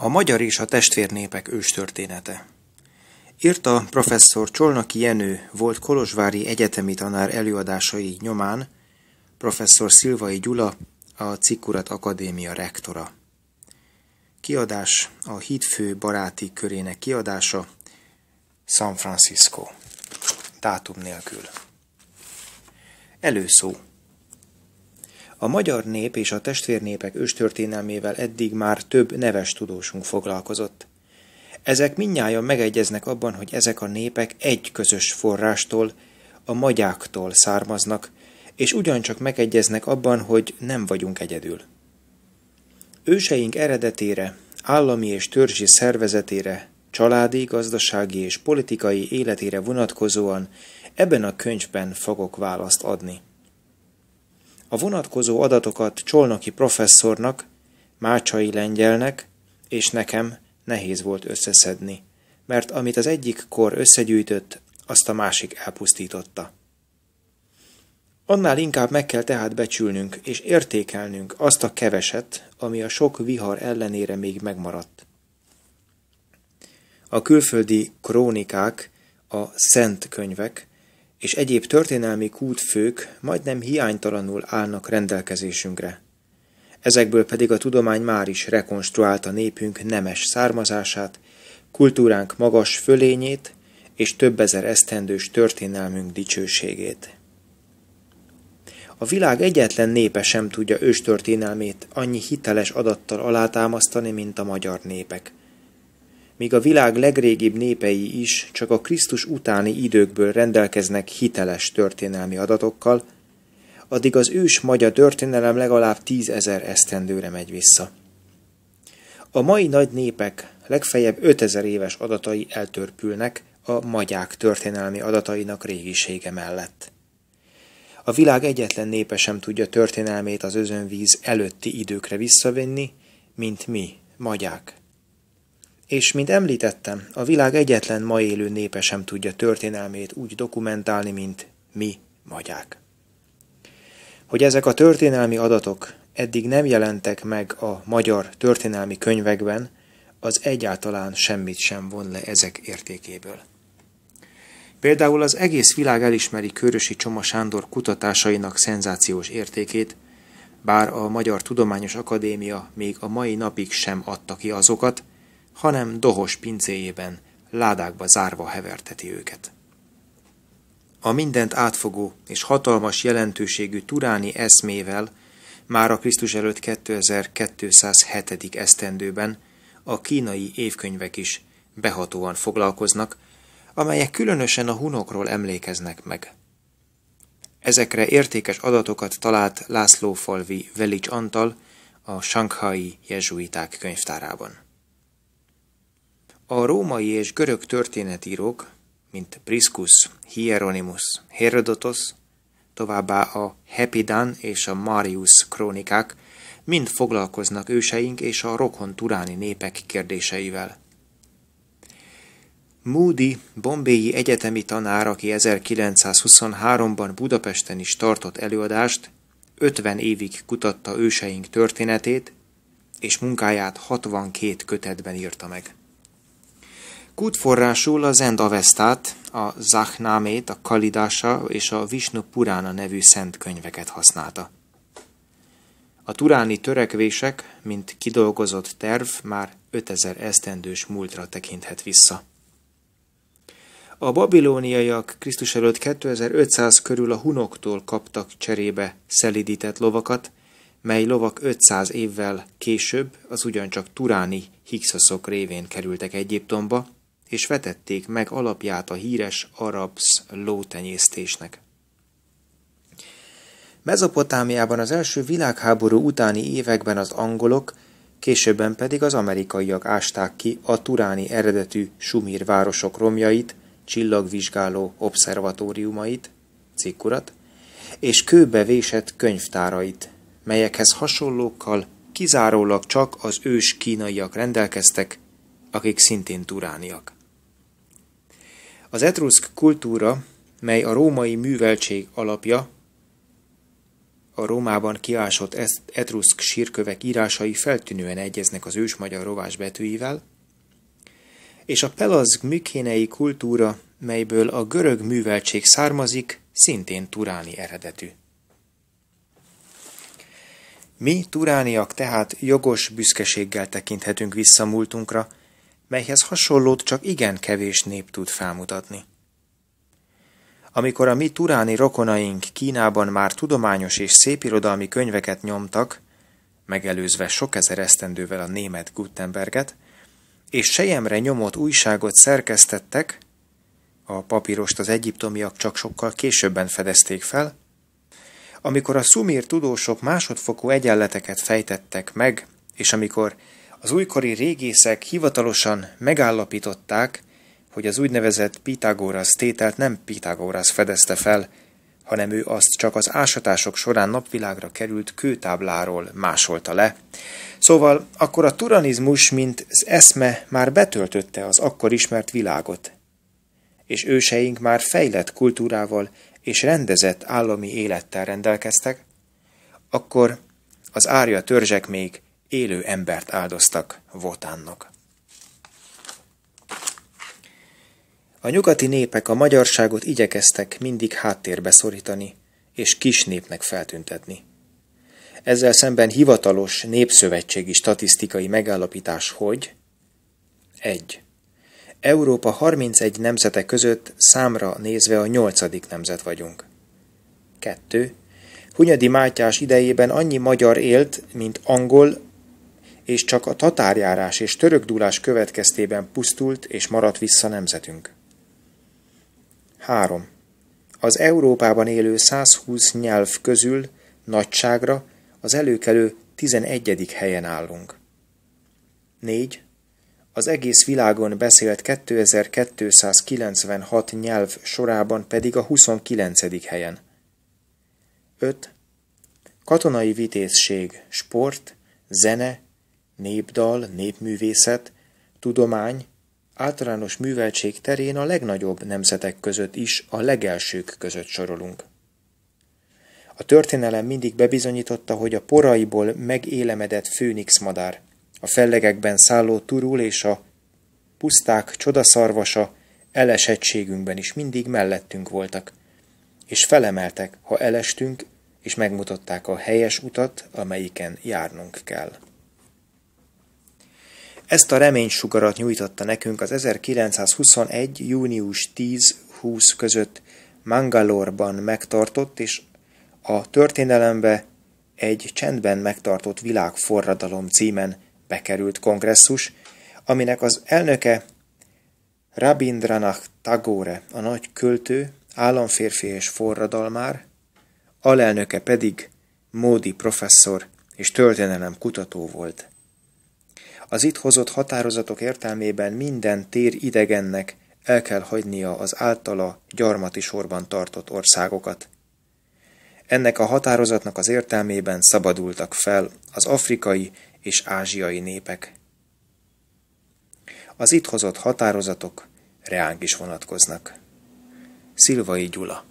A magyar és a testvérnépek őstörténete. Írta professzor Csolnoki Jenő volt Kolozsvári egyetemi tanár előadásai nyomán professzor Szilvai Gyula, a Cikkurat Akadémia rektora. Kiadás a Hídfő baráti körének kiadása San Francisco. Dátum nélkül. Előszó a magyar nép és a testvérnépek őstörténelmével eddig már több neves tudósunk foglalkozott. Ezek minnyáján megegyeznek abban, hogy ezek a népek egy közös forrástól, a magyáktól származnak, és ugyancsak megegyeznek abban, hogy nem vagyunk egyedül. Őseink eredetére, állami és törzsi szervezetére, családi, gazdasági és politikai életére vonatkozóan ebben a könyvben fogok választ adni. A vonatkozó adatokat Csolnoki professzornak, Mácsai lengyelnek és nekem nehéz volt összeszedni, mert amit az egyik kor összegyűjtött, azt a másik elpusztította. Annál inkább meg kell tehát becsülnünk és értékelnünk azt a keveset, ami a sok vihar ellenére még megmaradt. A külföldi krónikák, a szent könyvek és egyéb történelmi kútfők majdnem hiánytalanul állnak rendelkezésünkre. Ezekből pedig a tudomány már is rekonstruálta népünk nemes származását, kultúránk magas fölényét és több ezer esztendős történelmünk dicsőségét. A világ egyetlen népe sem tudja őstörténelmét annyi hiteles adattal alátámasztani, mint a magyar népek míg a világ legrégibb népei is csak a Krisztus utáni időkből rendelkeznek hiteles történelmi adatokkal, addig az ős magyar történelem legalább tízezer esztendőre megy vissza. A mai nagy népek legfeljebb 5000 éves adatai eltörpülnek a magyák történelmi adatainak régisége mellett. A világ egyetlen népe sem tudja történelmét az özönvíz előtti időkre visszavinni, mint mi, magyák és, mint említettem, a világ egyetlen ma élő népe sem tudja történelmét úgy dokumentálni, mint mi, magyák. Hogy ezek a történelmi adatok eddig nem jelentek meg a magyar történelmi könyvekben, az egyáltalán semmit sem von le ezek értékéből. Például az egész világ elismeri Körösi Csoma Sándor kutatásainak szenzációs értékét, bár a Magyar Tudományos Akadémia még a mai napig sem adta ki azokat, hanem dohos pincéjében, ládákba zárva heverteti őket. A mindent átfogó és hatalmas jelentőségű turáni eszmével már a Krisztus előtt 2207. esztendőben a kínai évkönyvek is behatóan foglalkoznak, amelyek különösen a hunokról emlékeznek meg. Ezekre értékes adatokat talált Falvi Velics Antal a Shanghai jezsuiták könyvtárában. A római és görög történetírók, mint Priscus, Hieronymus, Herodotos, továbbá a Hepidan és a Marius krónikák mind foglalkoznak őseink és a rokon turáni népek kérdéseivel. Moody, bombéi egyetemi tanár, aki 1923-ban Budapesten is tartott előadást, 50 évig kutatta őseink történetét, és munkáját 62 kötetben írta meg. Kútforrásul az End Avestát, a Zachnámét, a Kalidása és a Visnu Purána nevű szent könyveket használta. A turáni törekvések, mint kidolgozott terv már 5000 esztendős múltra tekinthet vissza. A babilóniaiak Krisztus előtt 2500 körül a hunoktól kaptak cserébe szelidített lovakat, mely lovak 500 évvel később az ugyancsak turáni higszaszok révén kerültek Egyiptomba, és vetették meg alapját a híres arabsz lótenyésztésnek. Mezopotámiában az első világháború utáni években az angolok, későbben pedig az amerikaiak ásták ki a turáni eredetű sumír városok romjait, csillagvizsgáló obszervatóriumait, cikkurat, és kőbe vésett könyvtárait, melyekhez hasonlókkal kizárólag csak az ős kínaiak rendelkeztek, akik szintén turániak. Az etruszk kultúra, mely a római műveltség alapja, a Rómában kiásott etruszk sírkövek írásai feltűnően egyeznek az ős magyar rovás betűivel, és a pelazg mükénei kultúra, melyből a görög műveltség származik, szintén turáni eredetű. Mi, turániak tehát jogos büszkeséggel tekinthetünk vissza múltunkra, melyhez hasonlót csak igen kevés nép tud felmutatni. Amikor a mi turáni rokonaink Kínában már tudományos és szépirodalmi könyveket nyomtak, megelőzve sok ezer esztendővel a német Gutenberget, és sejemre nyomott újságot szerkesztettek, a papírost az egyiptomiak csak sokkal későbben fedezték fel, amikor a szumír tudósok másodfokú egyenleteket fejtettek meg, és amikor az újkori régészek hivatalosan megállapították, hogy az úgynevezett Pitágorasz tételt nem Pitágorasz fedezte fel, hanem ő azt csak az ásatások során napvilágra került kőtábláról másolta le. Szóval akkor a turanizmus, mint az eszme már betöltötte az akkor ismert világot, és őseink már fejlett kultúrával és rendezett állami élettel rendelkeztek, akkor az árja törzsek még élő embert áldoztak Votánnak. A nyugati népek a magyarságot igyekeztek mindig háttérbe szorítani és kis népnek feltüntetni. Ezzel szemben hivatalos népszövetségi statisztikai megállapítás, hogy 1. Európa 31 nemzete között számra nézve a 8. nemzet vagyunk. 2. Hunyadi Mátyás idejében annyi magyar élt, mint angol, és csak a tatárjárás és dúlás következtében pusztult és maradt vissza nemzetünk. 3. Az Európában élő 120 nyelv közül nagyságra az előkelő 11. helyen állunk. 4. Az egész világon beszélt 2296 nyelv sorában pedig a 29. helyen. 5. Katonai vitézség, sport, zene, népdal, népművészet, tudomány, általános műveltség terén a legnagyobb nemzetek között is a legelsők között sorolunk. A történelem mindig bebizonyította, hogy a poraiból megélemedett főnix madár, a fellegekben szálló turul és a puszták csodaszarvasa elesettségünkben is mindig mellettünk voltak, és felemeltek, ha elestünk, és megmutatták a helyes utat, amelyiken járnunk kell. Ezt a reménysugarat nyújtotta nekünk az 1921. június 10-20 között Mangalorban megtartott és a történelembe egy csendben megtartott világforradalom címen bekerült kongresszus, aminek az elnöke Rabindranath Tagore, a nagy költő, államférfi és forradalmár, alelnöke pedig Módi professzor és történelem kutató volt. Az itt hozott határozatok értelmében minden tér idegennek el kell hagynia az általa gyarmati sorban tartott országokat. Ennek a határozatnak az értelmében szabadultak fel az afrikai és ázsiai népek. Az itt hozott határozatok reánk is vonatkoznak. Szilvai Gyula